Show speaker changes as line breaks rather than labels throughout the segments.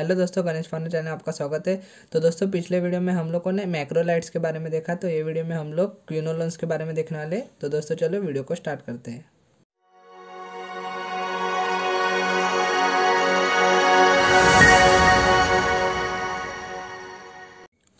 hello दोस्तों गणेश फानो channel आपका स्वागत है तो दोस्तों पिछले वीडियो में हम लोगों ने मैक्रोलाइट्स के बारे में देखा तो ये वीडियो में हम लोग क्यूनोलोन्स के बारे में देखने वाले तो दोस्तों चलो वीडियो को स्टार्ट करते हैं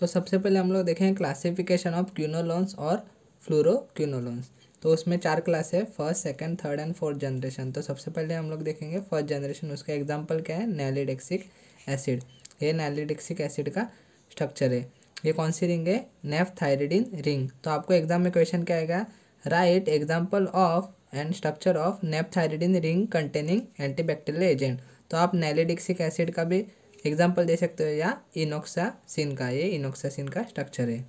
तो सबसे पहले हम लोग देखें क्लासिफिकेशन ऑफ क्यूनोलोन्स और क्यूनोलोन्स तो उसमें चार क्लास है first second third and fourth generation तो सबसे पहले हम लोग देखेंगे फर्स्ट जनरेशन उसका एग्जांपल क्या है नैलिडेक्सिक एसिड ये नैलिडिक्सिक एसिड का स्ट्रक्चर है ये कौन सी रिंग है नेफ्थायरिडीन रिंग तो आपको एग्जाम में क्वेश्चन क्या आएगा write example of and structure of naphthyridine ring containing antibacterial agent तो आप नैलिडिक्सिक एसिड का भी एग्जाम्पल दे सकते हो या इनोक्सासिन का ये इनोक्सासिन का स्ट्रक्चर है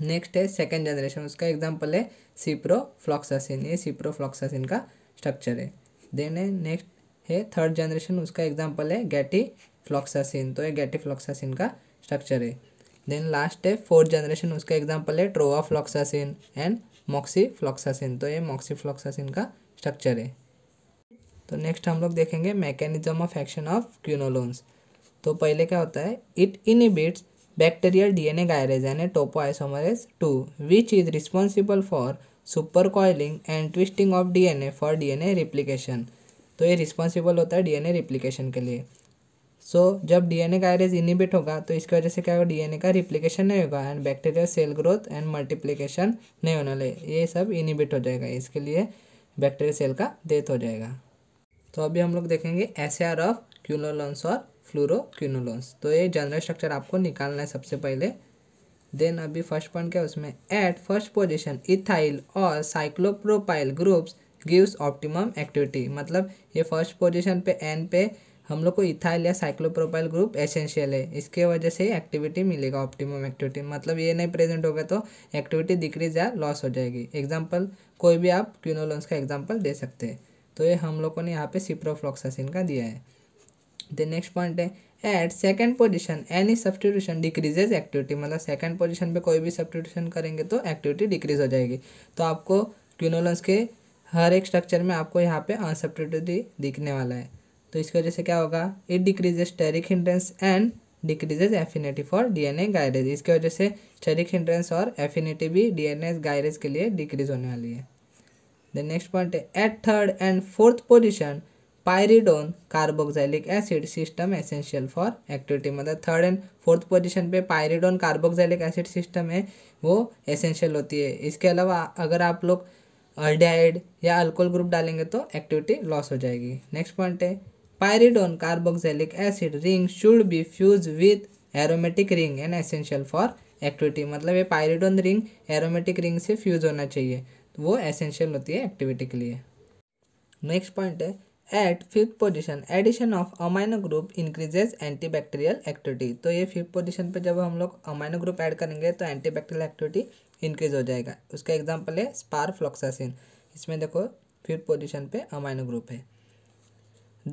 नेक्स्ट है सेकेंड जनरेशन उसका एग्जाम्पल है सीप्रोफ्लॉक्सासिन ये सीप्रोफ्लॉक्सासिन का स्ट्रक्चर है देन है नेक्स्ट है थर्ड जनरेशन उसका एग्जाम्पल है गैटी फ्लॉक्सासिन तो ये फ्लॉक्सासिन का स्ट्रक्चर है देन लास्ट है फोर्थ जनरेशन उसका एग्जाम्पल है ट्रोवा फ्लॉक्सासिन एंड मॉक्सी फ्लॉक्सासिन तो ये मॉक्सीफ्लॉक्सासिन का स्ट्रक्चर है तो नेक्स्ट हम लोग देखेंगे mechanism of action of quinolones तो पहले क्या होता है it inhibits bacterial DNA gyrase यानी isomerase two which is responsible for super coiling and twisting of DNA for DNA replication तो ये रिस्पॉन्सिबल होता है डीएनए रिप्लीकेशन के लिए सो so, जब डीएनए आयरेज इनिबिट होगा तो इसकी वजह से क्या होगा डीएनए का रिप्लिकेशन नहीं होगा and bacteria cell growth and multiplication नहीं होने लगे ये सब इनिबिट हो जाएगा इसके लिए बैक्टीरिया सेल का डेथ हो जाएगा तो अभी हम लोग देखेंगे एस आर ऑफ क्यूनोलोन्स और फ्लोरोक्यूनोलोन्स तो ये जनरल स्ट्रक्चर आपको निकालना है सबसे पहले देन अभी फर्स्ट पॉइंट क्या है उसमें एट फर्स्ट पोजिशन इथाइल और cyclopropyl groups gives optimum activity मतलब ये फर्स्ट पोजिशन पे एन पे हम लोग को इथाइल या साइक्लोप्रोपाइल ग्रुप एसेंशियल है इसके वजह से एक्टिविटी मिलेगा ऑप्टिमम एक्टिविटी मतलब ये नहीं प्रेजेंट होगा तो एक्टिविटी डिक्रीज या लॉस हो जाएगी एग्जाम्पल कोई भी आप क्यूनोलोन्स का एग्जाम्पल दे सकते हैं तो ये हम लोगों ने यहाँ पे सिप्रोफ्लोक्सासिन का दिया है द नेक्स्ट पॉइंट है at second position any substitution decreases activity मतलब सेकेंड पोजिशन पे कोई भी सब्सटीट्यूशन करेंगे तो एक्टिविटी डिक्रीज हो जाएगी तो आपको क्यूनोलोन्स के हर एक स्ट्रक्चर में आपको यहाँ पे अनसब्सटीट्यूटी दिखने वाला है तो इसकी वजह से क्या होगा it decreases steric hindrance and decreases affinity for DNA gyrase इसकी वजह से स्टेरिक हिंड्रेंस और एफिनिटी भी डीएनए गायरेज के लिए डिक्रीज होने वाली है द नेक्स्ट पॉइंट है at third and fourth position pyridone carboxylic acid system essential for activity मतलब थर्ड एंड फोर्थ पोजिशन पे पायरिडोन कार्बोक्साइलिक एसिड सिस्टम है वो एसेंशियल होती है इसके अलावा अगर आप लोग अल्डाइड या अल्कोहल ग्रुप डालेंगे तो एक्टिविटी लॉस हो जाएगी नेक्स्ट पॉइंट है pyridone carboxylic acid ring should be fused with aromatic ring and essential for activity मतलब ये पायरिडोन रिंग एरोमेटिक रिंग से फ्यूज होना चाहिए वो एसेंशियल होती है एक्टिविटी के लिए नेक्स्ट पॉइंट है at fifth position addition of amino group increases antibacterial activity तो ये फिफ्थ पोजिशन पे जब हम लोग अमाइनो ग्रुप ऐड करेंगे तो एंटीबैक्टीरियल एक्टिविटी इंक्रीज हो जाएगा उसका एग्जांपल है स्पार फ्लॉक्सासिन इसमें देखो फिफ्थ पोजिशन पे अमाइनो ग्रुप है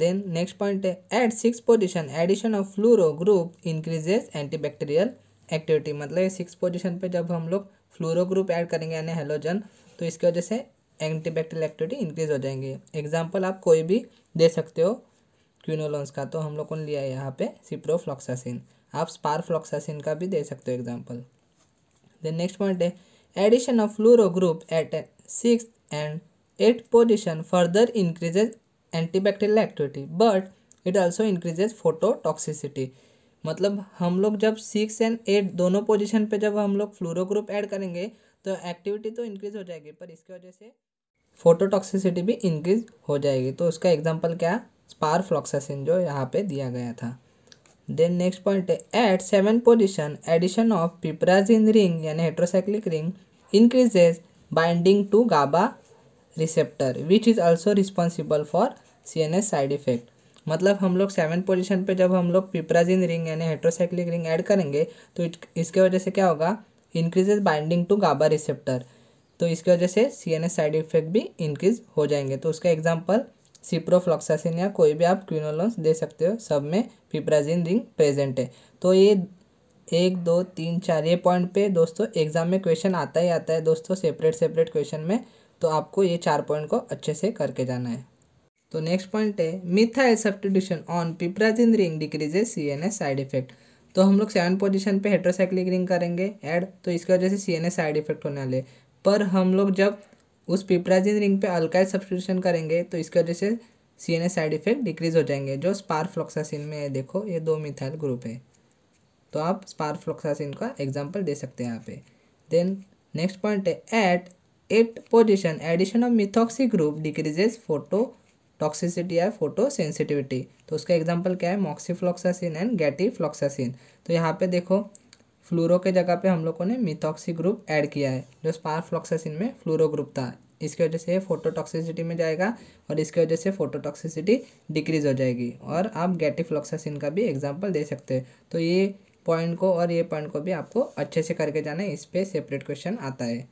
Then next point at six position addition of fluoro group increases antibacterial activity मतलब सिक्स पोजिशन पर जब हम लोग फ्लूरो ग्रुप एड करेंगे यानी हेलोजन तो इसकी वजह से एंटीबैक्टीरियल एक्टिविटी इंक्रीज हो जाएंगे एग्जाम्पल आप कोई भी दे सकते हो क्यूनोलोन्स का तो हम लोग ने लिया है यहाँ पे सिप्रोफ्लॉक्सासिन आप स्पारफ्लॉक्सासिन का भी दे सकते हो एग्जाम्पल देन नेक्स्ट पॉइंट है addition of fluoro group at six and eight position further increases antibacterial activity but it also increases phototoxicity मतलब हम लोग जब सिक्स एंड एट दोनों पोजिशन पर जब हम लोग फ्लोरो ग्रुप ऐड करेंगे तो एक्टिविटी तो इंक्रीज़ हो जाएगी पर इसकी वजह से फोटोटॉक्सिसिटी भी इंक्रीज हो जाएगी तो उसका एग्जाम्पल क्या स्पार फ्लॉक्सासिन जो यहाँ पर दिया गया था देन नेक्स्ट पॉइंट है at seven position addition of piperazine ring यानी heterocyclic ring increases binding to GABA receptor which is also responsible for C N S side effect मतलब हम लोग सेवन पोजिशन पर जब हम लोग पिपराजिन रिंग यानी हेट्रोसाइक्लिक रिंग एड करेंगे तो इसके वजह से क्या होगा increases binding to GABA receptor तो इसके वजह से C N S side effect भी इंक्रीज हो जाएंगे तो उसका एग्जाम्पल सिप्रोफ्लॉक्सासिन या कोई भी आप क्विनोलोन्स दे सकते हो सब में पिपराजिन रिंग प्रेजेंट है तो ये एक दो तीन चार ये पॉइंट पे दोस्तों एग्जाम में क्वेश्चन आता ही आता है दोस्तों सेपरेट सेपरेट क्वेश्चन में तो आपको ये चार पॉइंट को अच्छे से करके जाना है तो नेक्स्ट पॉइंट है methyl substitution on piperazine ring decreases C N S side effect तो हम लोग सेवन पोजिशन पर हेट्रोसाइक्लिक रिंग करेंगे एड तो इसकी वजह से C N S side effect होने वाले पर हम लोग जब उस पिपराजिन रिंग पे अल्काइल सब्सटीट्यूशन करेंगे तो इसकी वजह से C N S side effect decrease हो जाएंगे जो स्पारफ्लोक्सासिन में है देखो ये दो मिथाइल ग्रुप है तो आप स्पारफ्लोक्सासिन का एग्जाम्पल दे सकते हैं यहाँ पे देन नेक्स्ट पॉइंट है at eight position addition of methoxy group decreases photo toxicity या फोटो सेंसिटिविटी तो उसका एग्जाम्पल क्या है मॉक्सीफ्लॉक्सासिन एंड गैटीफ्लॉक्सासिन तो यहाँ पे देखो फ्लूरो के जगह पे हम लोगों ने मिथॉक्सी ग्रुप ऐड किया है जो स्पारफ्लॉक्सासिन में फ्लूरो ग्रुप था इसकी वजह से ये फोटो टॉक्सिसिटी में जाएगा और इसकी वजह से फोटो टॉक्सिसिटी डिक्रीज हो जाएगी और आप गैटीफ्लॉक्सासिन का भी एग्जाम्पल दे सकते हैं तो ये पॉइंट को और ये पॉइंट को भी आपको अच्छे से करके जाना है इस पर सेपरेट क्वेश्चन आता है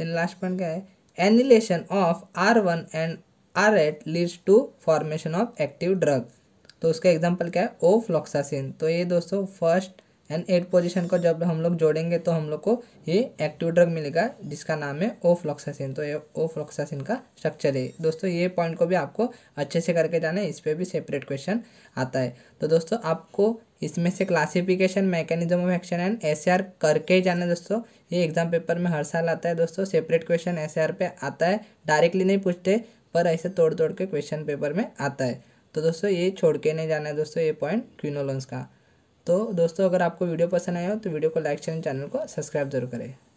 देन लास्ट पॉइंट क्या है annulation of R one and R eight leads to formation of active drug तो उसका एग्जाम्पल क्या है ओ फ्लॉक्सासिन तो ये दोस्तों फर्स्ट एंड एट पोजिशन को जब हम लोग जोड़ेंगे तो हम लोग को ये एक्टिव ड्रग मिलेगा जिसका नाम है ओ फ्लॉक्सासिन तो ये ओ फ्लॉक्सासिन का स्ट्रक्चर है दोस्तों ये पॉइंट को भी आपको अच्छे से करके जाना है इस पर भी सेपरेट क्वेश्चन आता है तो दोस्तों आपको इसमें से classification mechanism of action and S करके ही जाना दोस्तों ये एग्जाम पेपर में हर साल आता है दोस्तों सेपरेट क्वेश्चन एस पे आता है डायरेक्टली नहीं पूछते पर ऐसे तोड़ तोड़ के क्वेश्चन पेपर में आता है तो दोस्तों ये छोड़ के नहीं जाना है दोस्तों ये पॉइंट क्यूनोलोन्स का तो दोस्तों अगर आपको वीडियो पसंद आया हो तो वीडियो को लाइक शेयर चैनल को सब्सक्राइब जरूर करें